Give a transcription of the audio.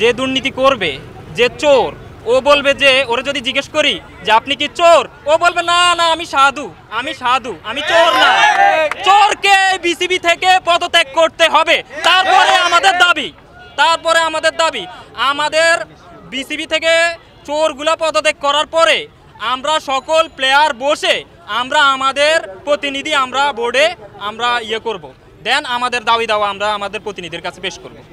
যে দুর্নীতি করবে যে চোর ও বলবে যে ওরে যদি জিজ্ঞেস করি যে আপনি কি চোর ও বলবে না না আমি সাধু আমি সাধু আমি চোর না চোরকে বিসিবি থেকে পদত্যাগ করতে হবে তারপরে আমাদের দাবি তারপরে আমাদের দাবি আমাদের বিসিবি থেকে চোরগুলো পদত্যাগ করার পরে আমরা সকল প্লেয়ার বসে আমরা আমাদের প্রতিনিধি আমরা বোর্ডে আমরা ইয়ে করব। দেন আমাদের দাবি দাওয়া আমরা আমাদের প্রতিনিধির কাছে পেশ করব